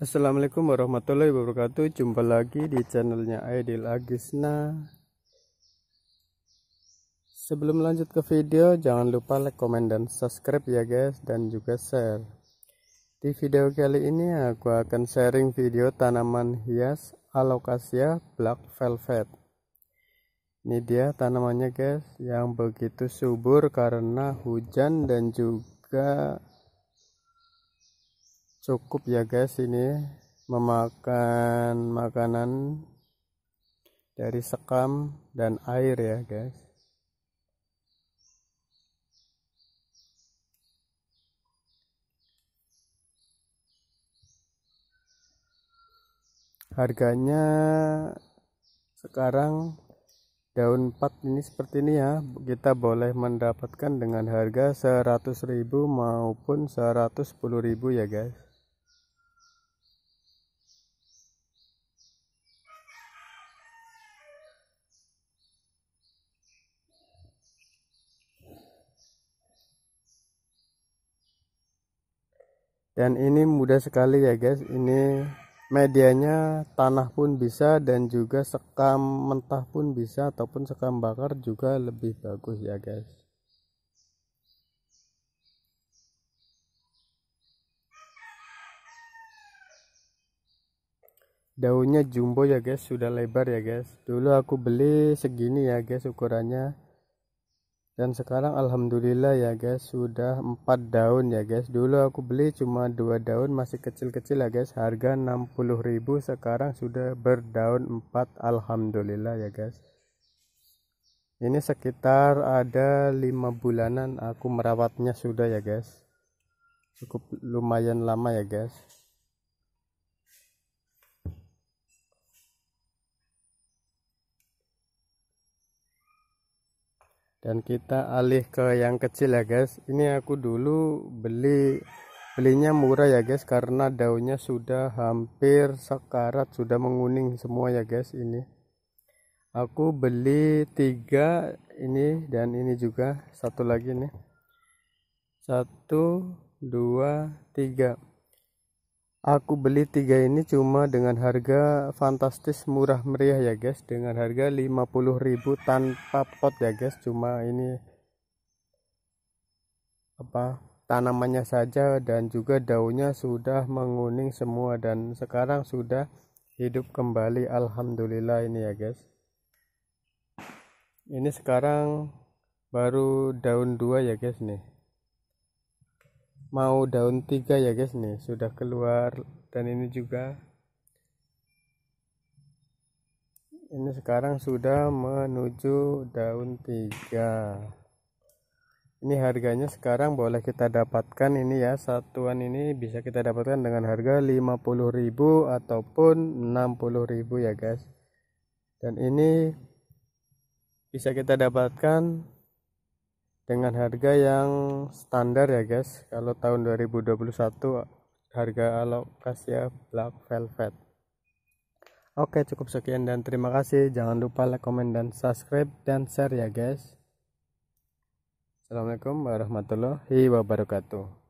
Assalamualaikum warahmatullahi wabarakatuh Jumpa lagi di channelnya Aidil Agisna Sebelum lanjut ke video Jangan lupa like, komen, dan subscribe ya guys Dan juga share Di video kali ini aku akan sharing video tanaman hias Alokasia Black Velvet Ini dia tanamannya guys Yang begitu subur karena hujan dan juga cukup ya guys ini memakan makanan dari sekam dan air ya guys harganya sekarang daun 4 ini seperti ini ya kita boleh mendapatkan dengan harga 100.000 maupun 110.000 ya guys dan ini mudah sekali ya guys ini medianya tanah pun bisa dan juga sekam mentah pun bisa ataupun sekam bakar juga lebih bagus ya guys daunnya jumbo ya guys sudah lebar ya guys dulu aku beli segini ya guys ukurannya dan sekarang alhamdulillah ya guys sudah 4 daun ya guys dulu aku beli cuma 2 daun masih kecil-kecil ya guys harga 60.000 sekarang sudah berdaun 4 alhamdulillah ya guys ini sekitar ada 5 bulanan aku merawatnya sudah ya guys cukup lumayan lama ya guys dan kita alih ke yang kecil ya guys ini aku dulu beli belinya murah ya guys karena daunnya sudah hampir sekarat sudah menguning semua ya guys ini aku beli tiga ini dan ini juga satu lagi nih satu dua tiga Aku beli tiga ini cuma dengan harga fantastis murah meriah ya guys Dengan harga 50.000 tanpa pot ya guys Cuma ini apa tanamannya saja dan juga daunnya sudah menguning semua dan sekarang sudah hidup kembali Alhamdulillah ini ya guys Ini sekarang baru daun dua ya guys nih mau daun tiga ya guys nih sudah keluar dan ini juga ini sekarang sudah menuju daun tiga ini harganya sekarang boleh kita dapatkan ini ya satuan ini bisa kita dapatkan dengan harga 50.000 ataupun 60.000 ya guys dan ini bisa kita dapatkan dengan harga yang standar ya guys kalau tahun 2021 harga alokasi black velvet oke cukup sekian dan terima kasih jangan lupa like comment dan subscribe dan share ya guys assalamualaikum warahmatullahi wabarakatuh